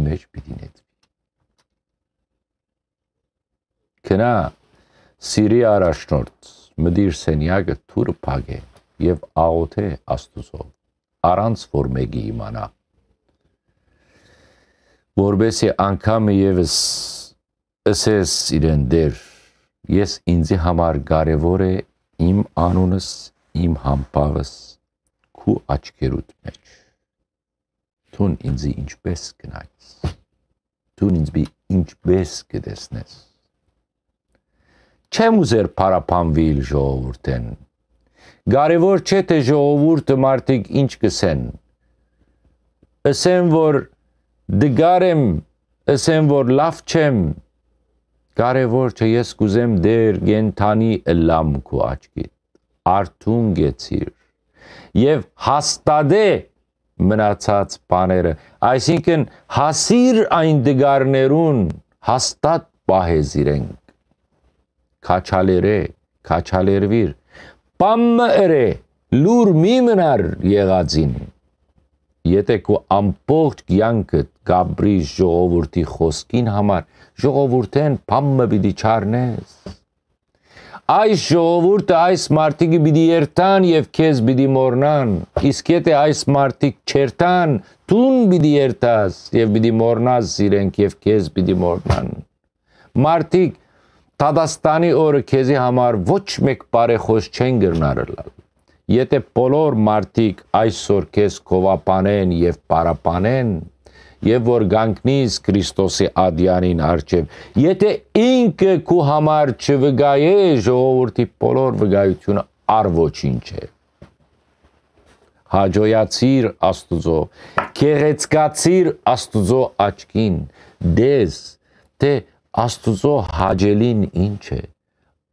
մեջ պիտի նետվի։ Քնա սիրի առաջնորդ մդիր սենյակը թուրը փագե եւ աղոթե Աստուծո առանց որ մեկի իմանա որբեսի անգամ եւս ասես իրեն դեր ես ինձի համար կարևոր է իմ անունս իմ համբավս քու աչքերուտ մեջ Թուն ինձի ինչպես գնայիս։ Թուն ինձ բի ինչպես գտեսնես։ Չեմ ուզեր պարապանվիլ ժողովուրդեն։ Գարևոր չէ թե ժողովուրդը մարդիկ ինչ կսեն։ Ասեմ, որ դգար եմ, ասեմ, որ լավ չեմ, կարևոր չէ ես կուզեմ դեր գենթանի լամ քու աչքիդ արդուն գեցիր եւ հաստադե մնացած բաները այսինքն հասիր այն դգարներուն հաստատ պահեզ իրենք քաչալերե քաչալերվիր պամը երե լուր մի մնար եղածին Եթե քո ամբողջ կյանքդ գաբրի ժողովրդի խոսքին համար ժողովուրդեն փամը պիտի չառնես այս ժողովուրդը այս մարտիկը պիտի երթան եւ քեզ պիտի մորնան իսկ եթե այս մարտիկ չերթան դուն պիտի երթաս եւ պիտի մորնաս իրենք եւ քեզ պիտի մորնան մարտիկ Դադաստանի օրը քեզի համար ոչ մեկ բարեխոս չեն գրնարել։ Եթե բոլոր մարդիկ այսօր քեզ կովապանեն եւ պարապանեն, եւ որ գանքնիս Քրիստոսի ադյանին արջև։ Եթե ինքը քու համար չվգայե, ժողովրդի բոլոր վգայությունը ար ոչինչ է։ Հաջոյացիր Աստուծո, քեղեցկացիր Աստուծո աչքին, դես թե Աստուծո հաջելին ինչ է։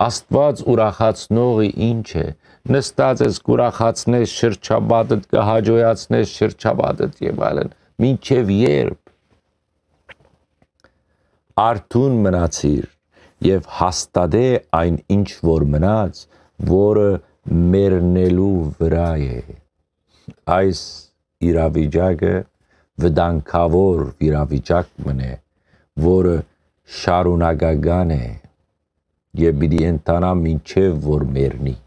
Աստված ուրախացնողը ինչ է։ Նստած ես ուրախացնես շրջաբադդ կհաջոյացնես շրջաբադդ եւ այլն մինչև երբ արթուն մնացիր եւ հաստատե այն ինչ որ մնաց, որը մեռնելու վրա է։ Այս իրավիճակը վտանգավոր իրավիճակ մնե, որը շարունակական է եւ պիտի ընթանա մինչեւ որ մեռնի։